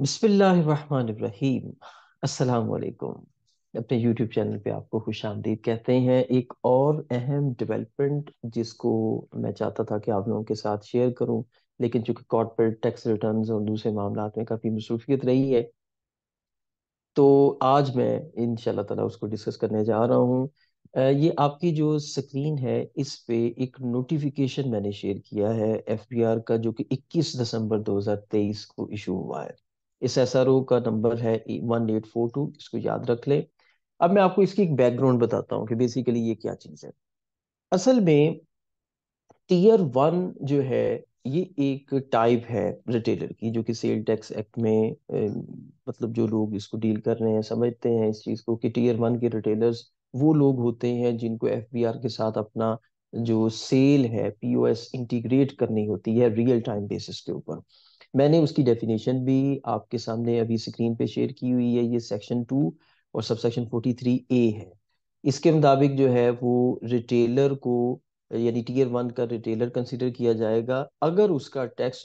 बिस्मिल्लाहिर्रहमानिर्रहीम अस्सलाम वालेकुम अपने YouTube चैनल पे आपको खुश आमदीद कहते हैं एक और अहम डेवलपमेंट जिसको मैं चाहता था कि आप लोगों के साथ शेयर करूं लेकिन चूंकि कॉर्पोरेट टैक्स रिटर्न्स और दूसरे मामला में काफ़ी मसरूफियत रही है तो आज मैं इन ताला उसको डिस्कस करने जा रहा हूँ ये आपकी जो स्क्रीन है इस पे एक नोटिफिकेशन मैंने शेयर किया है एफ का जो कि इक्कीस दिसंबर तेईस को इशू हुआ है इस एस का नंबर है वन एट फोर टू इसको याद रख ले अब मैं आपको इसकी एक बैकग्राउंड बताता हूँ कि बेसिकली ये क्या चीज़ है असल में टीयर वन जो है ये एक टाइप है रिटेलर की जो कि सेल टैक्स एक्ट में ए, मतलब जो लोग इसको डील कर रहे हैं समझते हैं इस चीज़ को कि टीयर वन के रिटेलर्स वो लोग होते हैं जिनको एफ के साथ अपना जो सेल है पीओएस इंटीग्रेट करनी होती है रियल टाइम बेसिस के ऊपर मैंने उसकी डेफिनेशन भी आपके सामने अभी स्क्रीन पे शेयर की हुई है ये सेक्शन टू और सब सेक्शन फोर्टी थ्री ए है इसके मुताबिक जो है वो रिटेलर को यानी टीयर वन का रिटेलर कंसिडर किया जाएगा अगर उसका टैक्स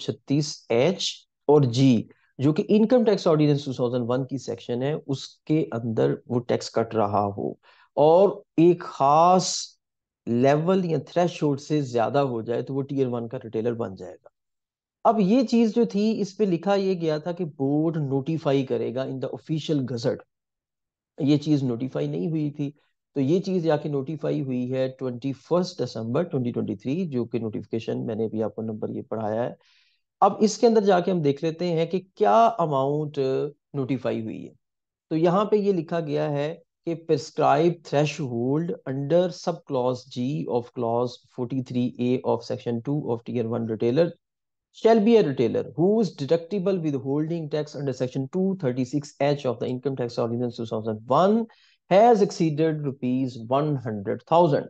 छत्तीस एच और जी जो कि इनकम टैक्स ऑर्डिनेंस 2001 की सेक्शन है उसके अंदर वो टैक्स कट रहा हो और एक खास लेवल या थ्रेश से ज्यादा हो जाए तो वो टीयर वन का रिटेलर बन जाएगा अब ये चीज जो थी इस पे लिखा ये गया था कि बोर्ड नोटिफाई करेगा इन द ऑफिशियल गजट ये चीज नोटिफाई नहीं हुई थी तो ये चीज जाके नोटिफाई हुई है twenty first December twenty twenty three जो कि नोटिफिकेशन मैंने अभी आपको नंबर ये पढ़ाया है अब इसके अंदर जाके हम देख लेते हैं कि क्या अमाउंट नोटिफाई हुई है तो यहाँ पे ये लिखा गया है कि prescribe threshold under sub clause G of clause 43 A of section two of tier one retailer shall be a retailer who is deductible holding tax under section 236h of the income tax ordinance 2001 has exceeded rupees 100000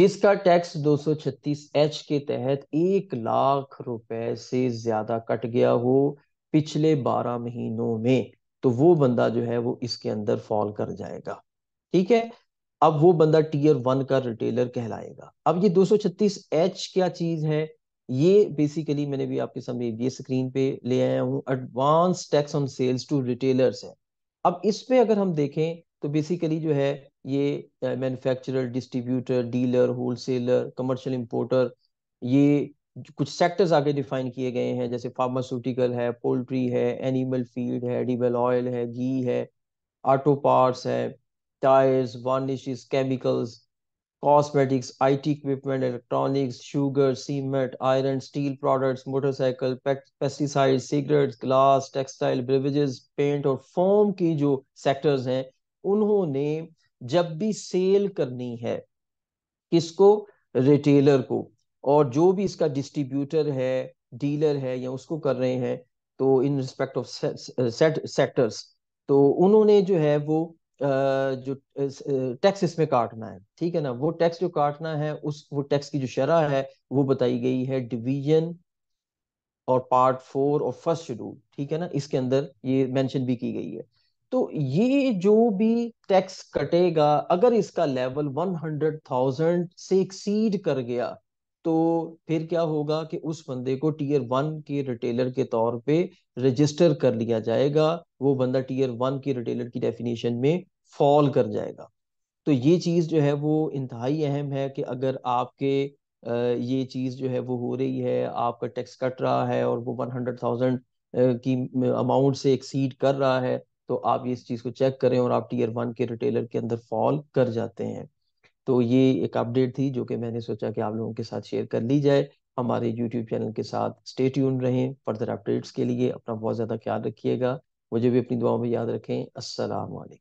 जिसका tax 236 H के तहत एक लाख रुपए से ज्यादा cut गया हो पिछले 12 महीनों में तो वो बंदा जो है वो इसके अंदर फॉल कर जाएगा ठीक है अब वो बंदा टीयर वन का रिटेलर कहलाएगा अब ये 236 एच क्या चीज है ये बेसिकली मैंने भी आपके सामने ये स्क्रीन पे ले आया हूँ advance tax on sales to retailers है अब इस पे अगर हम देखें तो बेसिकली जो है ये manufacturer distributor dealer wholesaler commercial importer ये कुछ सेक्टर्स आगे डिफाइन किए गए हैं जैसे फार्मास्यूटिकल है पोल्ट्री है एनिमल फीड है एडिबल ऑयल है घी है ऑटो पार्ट्स है tyres varnishes chemicals cosmetics, IT equipment, electronics, sugar, cement, iron, steel products, motorcycle, pesticides, cigarettes, glass, textile, beverages, paint और फोम की जो सेक्टर्स हैं उन्होंने जब भी सेल करनी है किसको रिटेलर को और जो भी इसका डिस्ट्रीब्यूटर है डीलर है या उसको कर रहे हैं तो इन रिस्पेक्ट ऑफ सेक्टर्स तो उन्होंने जो है वो जो टैक्स इसमें काटना है ठीक है ना वो टैक्स जो काटना है उस वो टैक्स की जो शरह है वो बताई गई है डिवीजन और पार्ट फोर और फर्स्ट शेड्यूल ठीक है ना इसके अंदर ये मेंशन भी की गई है तो ये जो भी टैक्स कटेगा अगर इसका लेवल थाउजेंड से एक्सीड कर गया तो फिर क्या होगा कि उस बंदे को टीयर वन के रिटेलर के तौर पे रजिस्टर कर लिया जाएगा वो बंदा टीयर वन के रिटेलर की डेफिनेशन में फॉल कर जाएगा तो ये चीज़ जो है वो इंतहाई अहम है कि अगर आपके ये चीज़ जो है वो हो रही है आपका टैक्स कट रहा है और वो वन हंड्रेड थाउजेंड की अमाउंट से एक्सीड कर रहा है तो आप इस चीज़ को चेक करें और आप टीयर वन के रिटेलर के अंदर फॉल कर जाते हैं तो ये एक अपडेट थी जो कि मैंने सोचा कि आप लोगों के साथ शेयर कर ली जाए हमारे यूट्यूब चैनल के साथ स्टे ट्यून रहें फर्दर अपडेट्स के लिए अपना बहुत ज़्यादा ख्याल रखिएगा मुझे भी अपनी दुआओं में याद रखें असल